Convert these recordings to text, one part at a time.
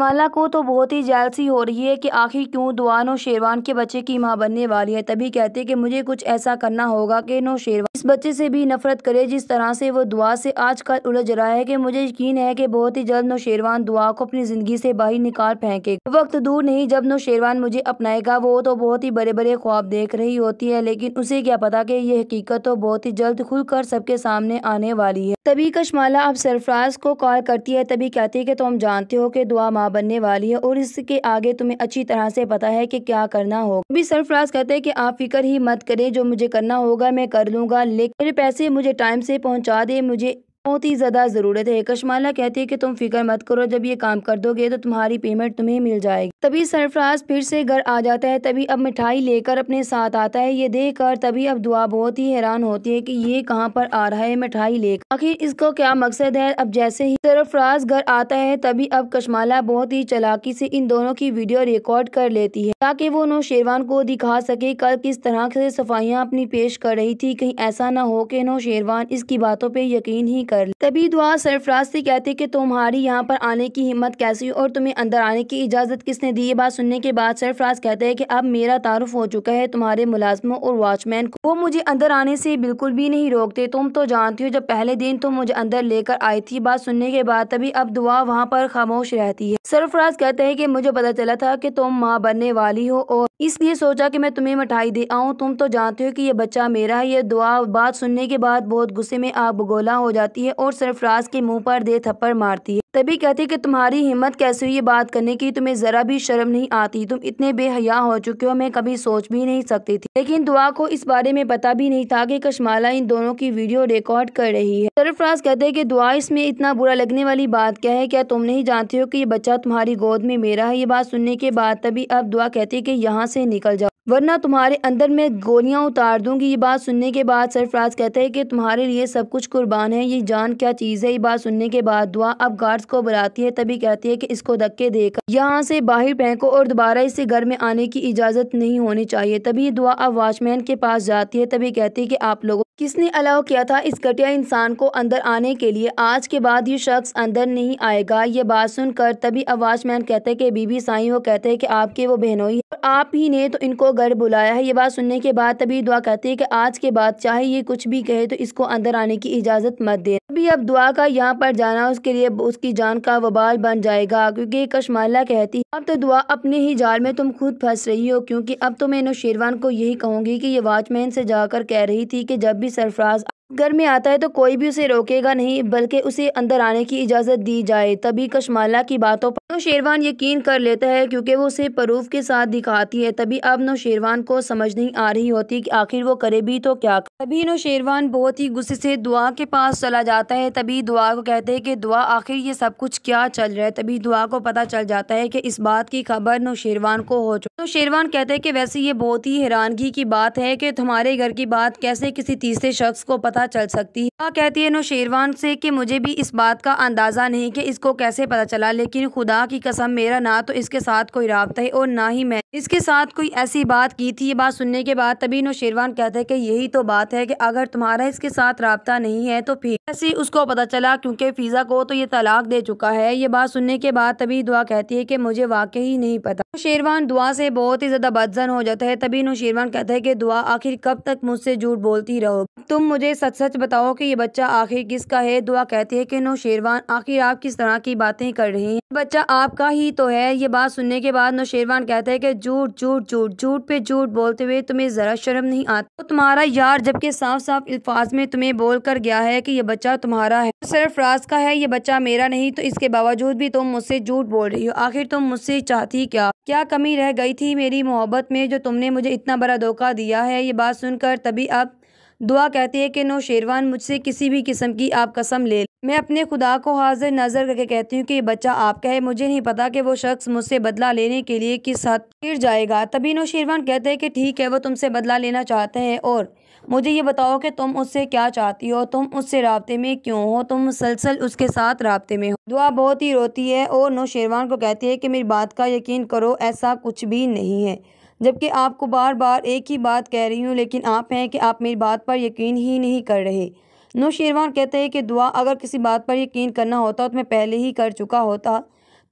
माला को तो बहुत ही जालसी हो रही है कि आखिर क्यों दुआ नो शेरवान के बच्चे की माँ बनने वाली है तभी कहते कि मुझे कुछ ऐसा करना होगा कि नो शेरवान इस बच्चे से भी नफरत करे जिस तरह से वो दुआ से आजकल उलझ रहा है कि मुझे यकीन है कि बहुत ही जल्द नो शेरवान दुआ को अपनी जिंदगी से बाहर निकाल फेंके वक्त दूर नहीं जब नो शेरवान मुझे अपनाएगा वो तो बहुत ही बड़े बड़े ख्वाब देख रही होती है लेकिन उसे क्या पता की ये हकीकत तो बहुत ही जल्द खुलकर सबके सामने आने वाली है तभी कशमाला अब सरफराज को कॉल करती है तभी कहती है की तुम जानते हो की दुआ माँ बनने वाली है और इसके आगे तुम्हें अच्छी तरह से पता है कि क्या करना होगा अभी सरफराज कहते हैं कि आप फिक्र ही मत करें जो मुझे करना होगा मैं कर लूंगा लेकिन मेरे पैसे मुझे टाइम से पहुंचा दे मुझे बहुत ही ज़्यादा ज़रूरत है कशमाला कहती है कि तुम फिक्र मत करो जब ये काम कर दोगे तो तुम्हारी पेमेंट तुम्हें मिल जाएगी तभी सरफराज फिर से घर आ जाता है तभी अब मिठाई लेकर अपने साथ आता है ये देख कर तभी अब दुआ बहुत ही हैरान होती है कि ये कहाँ पर आ रहा है मिठाई लेकर आखिर इसको क्या मकसद है अब जैसे ही सरफराज घर आता है तभी अब कशमाला बहुत ही चलाकी से इन दोनों की वीडियो रिकॉर्ड कर लेती है ताकि वो नो शेरवान को दिखा सके कल किस तरह से सफाइयाँ अपनी पेश कर रही थी कहीं ऐसा न हो कि नो शेरवान इसकी बातों पर यकीन ही कर ली तभी दुआ सरफराज से कहती कि तुम्हारी यहाँ पर आने की हिम्मत कैसी और तुम्हें अंदर आने की इजाज़त किसने दी ये बात सुनने के बाद सरफराज कहते हैं कि अब मेरा तारुफ हो चुका है तुम्हारे मुलाजमों और वॉचमैन को वो मुझे अंदर आने से बिल्कुल भी नहीं रोकते तुम तो जानती हो जब पहले दिन तुम मुझे अंदर लेकर आई थी बात सुनने के बाद तभी अब दुआ वहाँ पर खामोश रहती है सरफराज कहते हैं कि मुझे पता चला था कि तुम माँ बनने वाली हो और इसलिए सोचा कि मैं तुम्हें मिठाई दे आऊँ तुम तो जानते हो कि ये बच्चा मेरा है ये दुआ बात सुनने के बाद बहुत गुस्से में आप गोला हो जाती जाती है और सरफराज के मुंह पर दे थप्पड़ मारती है तभी कहती है कि तुम्हारी हिम्मत कैसे हुई ये बात करने की तुम्हें ज़रा भी शर्म नहीं आती तुम इतने बेहया हो चुके हो मैं कभी सोच भी नहीं सकती थी लेकिन दुआ को इस बारे में पता भी नहीं था कि कशमाला इन दोनों की वीडियो रिकॉर्ड कर रही है सरफराज कहते हैं कि दुआ इसमें इतना बुरा लगने वाली बात क्या है क्या तुम नहीं जानती हो कि ये बच्चा तुम्हारी गोद में मेरा है ये बात सुनने के बाद तभी अब दुआ कहती है कि यहाँ से निकल जाओ वरना तुम्हारे अंदर मैं गोलियां उतार दूंगी ये बात सुनने के बाद सरफराज कहते हैं कि तुम्हारे लिए सब कुछ कुर्बान है ये जान क्या चीज़ है ये बात सुनने के बाद दुआ अब गार्ड्स को बुलाती है तभी कहती है कि इसको धक्के देकर यहाँ से बाहर फेंको और दोबारा इसे घर में आने की इजाज़त नहीं होनी चाहिए तभी दुआ अब वॉचमैन के पास जाती है तभी कहती है कि आप लोगों किसने अलाउ किया था इस घटिया इंसान को अंदर आने के लिए आज के बाद ये शख्स अंदर नहीं आएगा ये बात सुनकर तभी आवाज मैन कहते कि बीबी साई वो कहते हैं कि आपके वो बहनोई और आप ही ने तो इनको घर बुलाया है ये बात सुनने के बाद तभी दुआ कहती है कि आज के बाद चाहे ये कुछ भी कहे तो इसको अंदर आने की इजाज़त मत दे अभी अब दुआ का यहाँ पर जाना उसके लिए उसकी जान का वबाल बन जाएगा क्योंकि कशमाला कहती अब तो दुआ अपने ही जाल में तुम खुद फंस रही हो क्यूँकी अब तो मैं शेरवान को यही कहूँगी की ये वॉचमैन से जाकर कह रही थी की जब भी सरफराज घर में आता है तो कोई भी उसे रोकेगा नहीं बल्कि उसे अंदर आने की इजाज़त दी जाए तभी कशमाला की बातों पर नौशेरवान यकीन कर लेता है क्योंकि वो उसे परूफ के साथ दिखाती है तभी अब नौशेरवान को समझ नहीं आ रही होती कि आखिर वो करे भी तो क्या तभी नौशेरवान बहुत ही गुस्से से दुआ के पास चला जाता है तभी दुआ को कहते हैं कि दुआ आखिर ये सब कुछ क्या चल रहा है तभी दुआ को पता चल जाता है कि इस बात की खबर नौशेरवान को हो चुकी नौशेरवान कहते हैं कि वैसे ये बहुत ही हैरानगी की बात है कि तुम्हारे घर की बात कैसे किसी तीसरे शख्स को पता पता चल सकती है वह कहती है नौशेरवान से कि मुझे भी इस बात का अंदाज़ा नहीं कि इसको कैसे पता चला लेकिन खुदा की कसम मेरा ना तो इसके साथ कोई रबता है और ना ही मैं इसके साथ कोई ऐसी बात की थी ये बात सुनने के बाद तभी नौशेरवान कहते हैं कि यही तो बात है कि अगर तुम्हारा इसके साथ रबता नहीं है तो फिर ऐसे उसको पता चला क्योंकि फ़िज़ा को तो ये तलाक दे चुका है ये बात सुनने के बाद तभी दुआ कहती है कि मुझे वाकई ही नहीं पता तो शेरवान दुआ से बहुत ही ज़्यादा बदजन हो जाता है तभी नौशेरवान कहते हैं कि दुआ आखिर कब तक मुझसे झूठ बोलती रहो तुम मुझे सच सच बताओ की ये बच्चा आखिर किसका है दुआ कहती है की नौशेरवान आखिर आप किस तरह की बातें कर रहे हैं बच्चा आपका ही तो है ये बात सुनने के बाद नौशेरवान कहते है की झूठ झूठ झूठ झूठ पे झूठ बोलते हुए तुम्हें ज़रा शर्म नहीं आता तो तुम्हारा यार जबकि साफ साफ अल्फाज में तुम्हें बोल कर गया है कि ये बच्चा तुम्हारा है सिर्फ राज का है ये बच्चा मेरा नहीं तो इसके बावजूद भी तुम मुझसे झूठ बोल रही हो आखिर तुम मुझसे चाहती क्या क्या कमी रह गई थी मेरी मोहब्बत में जो तुमने मुझे इतना बड़ा धोखा दिया है ये बात सुनकर तभी अब दुआ कहती है कि नो शेरवान मुझसे किसी भी किस्म की आप कसम ले मैं अपने खुदा को हाजिर नजर करके कहती हूँ कि ये बच्चा आपका है मुझे नहीं पता कि वो शख्स मुझसे बदला लेने के लिए किस हद गिर जाएगा तभी नो शेरवान कहते हैं कि ठीक है वो तुमसे बदला लेना चाहते हैं और मुझे ये बताओ कि तुम उससे क्या चाहती हो तुम उससे रबते में क्यों हो तुम मुसलसल उसके साथ रबते में हो दुआ बहुत ही रोती है और नो शेरवान को कहती है कि मेरी बात का यकीन करो ऐसा कुछ भी नहीं है जबकि आपको बार बार एक ही बात कह रही हूँ लेकिन आप हैं कि आप मेरी बात पर यकीन ही नहीं कर रहे नौशीरवान कहते हैं कि दुआ अगर किसी बात पर यकीन करना होता तो मैं पहले ही कर चुका होता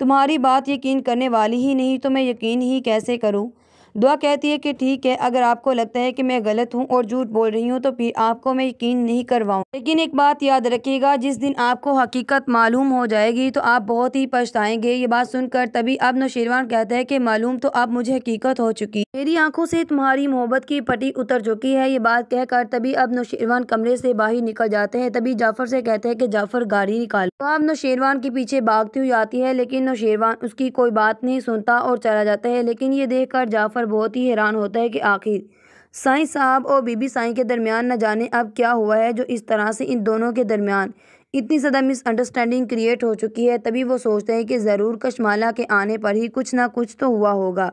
तुम्हारी बात यकीन करने वाली ही नहीं तो मैं यकीन ही कैसे करूँ दुआ कहती है कि ठीक है अगर आपको लगता है कि मैं गलत हूँ और झूठ बोल रही हूँ तो फिर आपको मैं यकीन नहीं करवाऊँ लेकिन एक बात याद रखिएगा जिस दिन आपको हकीकत मालूम हो जाएगी तो आप बहुत ही पछताएंगे ये बात सुनकर तभी अब नौशीरवान कहते हैं कि मालूम तो अब मुझे हकीकत हो चुकी मेरी आंखों से तुम्हारी मोहब्बत की पटी उतर चुकी है ये बात कहकर तभी अब नौशीरवान कमरे से बाहर निकल जाते हैं तभी जाफर से कहते हैं कि जाफर गाड़ी निकाल तो अब नौशेरवान के पीछे भागती हुई आती है लेकिन नौशेरवान उसकी कोई बात नहीं सुनता और चला जाता है लेकिन ये देखकर जाफर पर बहुत ही हैरान होता है कि आखिर साई साहब और बीबी साई के दरमियान न जाने अब क्या हुआ है जो इस तरह से इन दोनों के दरमियान इतनी ज़्यादा मिसअंडरस्टैंडिंग क्रिएट हो चुकी है तभी वो सोचते हैं कि ज़रूर कशमाला के आने पर ही कुछ ना कुछ तो हुआ होगा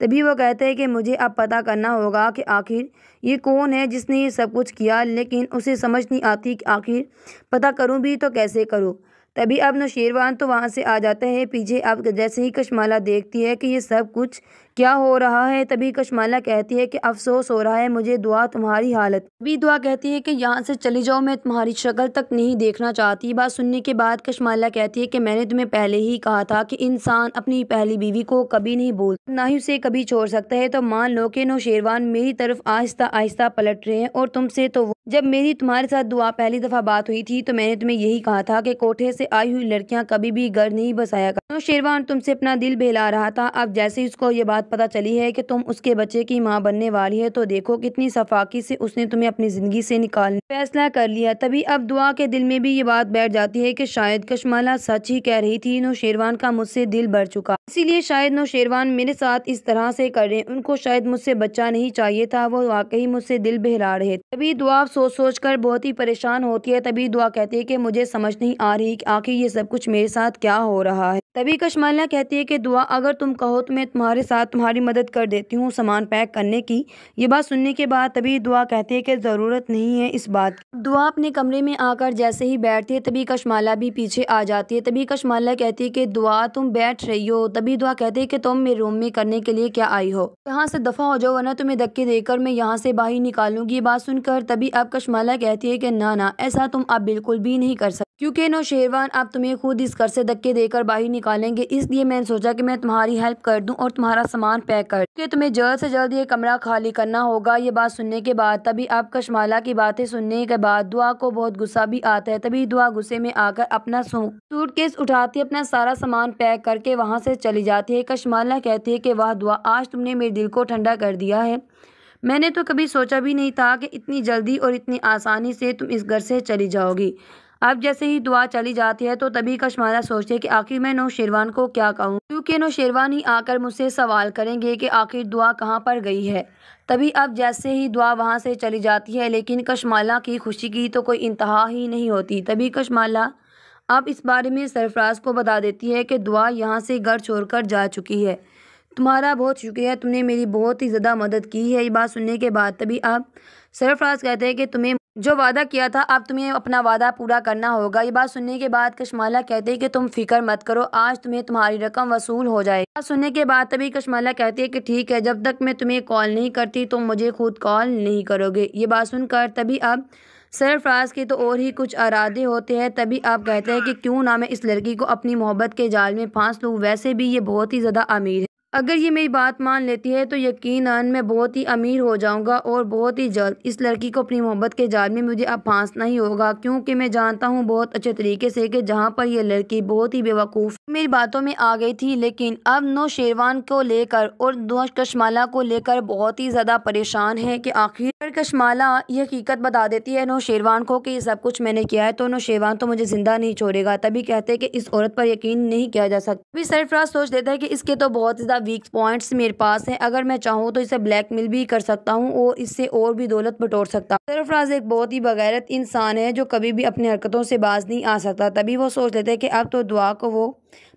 तभी वो कहते हैं कि मुझे अब पता करना होगा कि आखिर ये कौन है जिसने ये सब कुछ किया लेकिन उसे समझ नहीं आती कि आखिर पता करूँ भी तो कैसे करूँ तभी अब नौशेरवान तो वहाँ से आ जाते हैं पीछे अब जैसे ही कशमाला देखती है कि ये सब कुछ क्या हो रहा है तभी कशमाला कहती है कि अफसोस हो रहा है मुझे दुआ तुम्हारी हालत तभी दुआ कहती है कि यहाँ से चली जाओ मैं तुम्हारी शक्ल तक नहीं देखना चाहती बात सुनने के बाद कशमाला कहती है कि मैंने तुम्हें पहले ही कहा था कि इंसान अपनी पहली बीवी को कभी नहीं भूल ना ही उसे कभी छोड़ सकता है तो मान लो कि नो शेरवान मेरी तरफ आहिस्ता आहिस्ता पलट रहे हैं और तुमसे तो जब मेरी तुम्हारे साथ दुआ पहली दफ़ा बात हुई थी तो मैंने तुम्हें यही कहा था कि कोठे से आई हुई लड़कियां कभी भी घर नहीं बसाया कर शेरवान तुमसे अपना दिल बहला रहा था अब जैसे उसको ये बात पता चली है कि तुम उसके बच्चे की माँ बनने वाली है तो देखो कितनी सफाकी से उसने तुम्हें अपनी ज़िंदगी से निकालने फैसला कर लिया तभी अब दुआ के दिल में भी ये बात बैठ जाती है कि शायद कशमाला सच ही कह रही थी नो शेरवान का मुझसे दिल भर चुका इसीलिए शायद नौशेरवान मेरे साथ इस तरह से करें उनको शायद मुझसे बच्चा नहीं चाहिए था वो वाकई मुझसे दिल बहला रहे तभी दुआ सोच सोच कर बहुत ही परेशान होती है तभी दुआ कहती है कि मुझे समझ नहीं आ रही कि आखिर ये सब कुछ मेरे साथ क्या हो रहा है तभी कशमाला कहती है कि दुआ अगर तुम कहो तो मैं तुम्हारे साथ तुम्हारी मदद कर देती हूँ सामान पैक करने की ये बात सुनने के बाद तभी दुआ कहती है कि ज़रूरत नहीं है इस बात दुआ अपने कमरे में आकर जैसे ही बैठती है तभी कशमाला भी पीछे आ जाती है तभी कशमाला कहती है कि दुआ तुम बैठ रही हो तभी दुआ कहते कि तुम मेरे रूम में करने के लिए क्या आई हो यहाँ से दफा हो जाओ वरना तुम्हें धक्के देकर मैं यहाँ से बाहर निकालूंगी ये बात सुनकर तभी अब कश्मला कहती है कि ना ना ऐसा तुम अब बिल्कुल भी नहीं कर सकते क्योंकि शेरवान आप तुम्हें खुद इस घर से धक्के देकर बाहर निकालेंगे इसलिए मैंने सोचा कि मैं तुम्हारी हेल्प कर दूं और तुम्हारा सामान पैक कर कि तुम्हें जल्द से जल्द ये कमरा खाली करना होगा ये बात सुनने के बाद तभी आप कशमाला की बातें सुनने के बाद दुआ को बहुत गुस्सा भी आता है तभी दुआ गुस्से में आकर अपना सूट केस उठाती अपना सारा सामान पैक करके वहाँ से चली जाती है कशमाला कहती है कि वह दुआ आज तुमने मेरे दिल को ठंडा कर दिया है मैंने तो कभी सोचा भी नहीं था कि इतनी जल्दी और इतनी आसानी से तुम इस घर से चली जाओगी अब जैसे ही दुआ चली जाती है तो तभी कशमाला सोचते हैं कि आखिर मैं नौशेरवान को क्या कहूँ क्योंकि नौशेरवान ही आकर मुझसे सवाल करेंगे कि आखिर दुआ कहाँ पर गई है तभी अब जैसे ही दुआ वहाँ से चली जाती है लेकिन कशमाला की खुशी की तो कोई इंतहा ही नहीं होती तभी कशमाला अब इस बारे में सरफराज को बता देती है कि दुआ यहाँ से घर छोड़कर जा चुकी है तुम्हारा बहुत शुक्रिया तुमने मेरी बहुत ही ज़्यादा मदद की है ये बात सुनने के बाद तभी आप सरफराज कहते हैं कि तुम्हें जो वादा किया था अब तुम्हें अपना वादा पूरा करना होगा ये बात सुनने के बाद कश्माला कहते हैं कि तुम फिक्र मत करो आज तुम्हें तुम्हारी रकम वसूल हो जाए बात सुनने के बाद तभी कश्माला कहती है कि ठीक है जब तक मैं तुम्हें कॉल नहीं करती तुम मुझे खुद कॉल नहीं करोगे ये बात सुनकर तभी अब सरफराज के तो और ही कुछ अरादे होते हैं तभी आप कहते हैं कि क्यों ना मैं इस लड़की को अपनी मोहब्बत के जाल में फांस लूँ वैसे भी ये बहुत ही ज़्यादा अमीर है अगर ये मेरी बात मान लेती है तो यकीनन मैं बहुत ही अमीर हो जाऊंगा और बहुत ही जल्द इस लड़की को अपनी मोहब्बत के जाल में मुझे अब फांसना ही होगा क्योंकि मैं जानता हूँ बहुत अच्छे तरीके से कि जहाँ पर यह लड़की बहुत ही बेवकूफ़ मेरी बातों में आ गई थी लेकिन अब नो शेरवान को लेकर और दोस्त कशमाला को लेकर बहुत ही ज़्यादा परेशान है कि आखिर कशमाला ये हकीकत बता देती है नो शेरवान को कि सब कुछ मैंने किया है तो नो शेरवान तो मुझे ज़िंदा नहीं छोड़ेगा तभी कहते हैं कि इस औरत पर यकीन नहीं किया जा सकता अभी सरफराज सोच देता है कि इसके तो बहुत ज़्यादा वीक पॉइंट्स मेरे पास हैं अगर मैं चाहूँ तो इसे ब्लैकमेल भी कर सकता हूँ और इससे और भी दौलत बटोर सकता हूँ सरफराज एक बहुत ही बगैरत इंसान है जो कभी भी अपनी हरकतों से बाज नहीं आ सकता तभी वो सोच लेते हैं कि अब तो दुआ को वो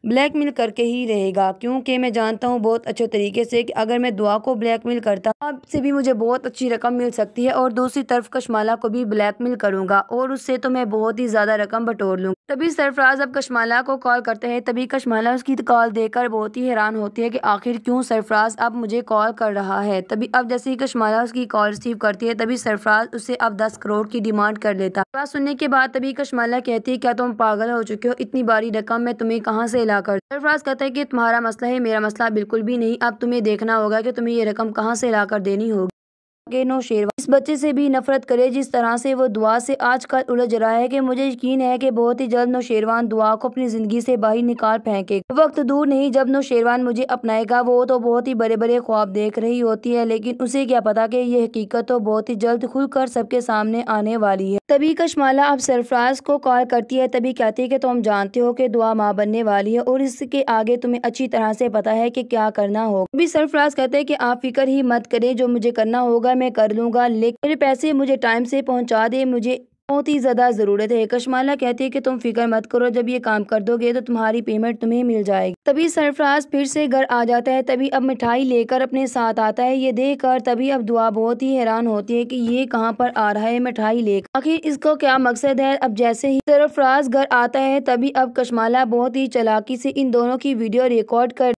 ब्लैक मेल करके ही रहेगा क्योंकि मैं जानता हूँ बहुत अच्छे तरीके से कि अगर मैं दुआ को ब्लैक मेल करता अब से भी मुझे बहुत अच्छी रकम मिल सकती है और दूसरी तरफ कशमाला को भी ब्लैक मेल करूँगा और उससे तो मैं बहुत ही ज़्यादा रकम बटोर लूँगा तभी सरफराज अब कशमाला को कॉल करते हैं तभी कशमाला उसकी कॉल देकर बहुत ही हैरान होती है कि आखिर क्यों सरफराज अब मुझे कॉल कर रहा है तभी अब जैसे ही कशमाला उसकी कॉल रिसीव करती है तभी सरफराज उससे अब दस करोड़ की डिमांड कर लेता सुनने के बाद तभी कशमाला कहती है क्या तुम पागल हो चुके हो इतनी बारी रकम मैं तुम्हें कहाँ यहाँ से लाकर सरफराज कहता है कि तुम्हारा मसला है मेरा मसला बिल्कुल भी नहीं अब तुम्हें देखना होगा कि तुम्हें ये रकम कहाँ से लाकर देनी होगी नो शेर बच्चे से भी नफरत करे जिस तरह से वो दुआ से आज कल उलझ रहा है कि मुझे यकीन है कि बहुत ही जल्द नौशेरवान दुआ को अपनी ज़िंदगी से बाहर निकाल फेंके वक्त दूर नहीं जब नौशेरवान मुझे अपनाएगा वो तो बहुत ही बड़े बड़े ख्वाब देख रही होती है लेकिन उसे क्या पता कि ये हकीकत तो बहुत ही जल्द खुल कर सबके सामने आने वाली है तभी कशमाला अब सरफराज को कॉल करती है तभी कहती है कि तुम जानते हो कि दुआ माँ बनने वाली है और इसके आगे तुम्हें अच्छी तरह से पता है कि क्या करना होगा अभी सरफराज कहते हैं कि आप फिक्र ही मत करें जो मुझे करना होगा मैं कर लूँगा लेकिन मेरे पैसे मुझे टाइम से पहुंचा दे मुझे बहुत ही ज़्यादा ज़रूरत है कश्माला कहती है कि तुम फिक्र मत करो जब ये काम कर दोगे तो तुम्हारी पेमेंट तुम्हें मिल जाएगी तभी सरफराज फिर से घर आ जाता है तभी अब मिठाई लेकर अपने साथ आता है ये देख कर तभी अब दुआ बहुत ही हैरान होती है कि ये कहाँ पर आ रहा है मिठाई लेकर आखिर इसको क्या मकसद है अब जैसे ही सरफराज घर आता है तभी अब कश्माला बहुत ही चलाकी से इन दोनों की वीडियो रिकॉर्ड कर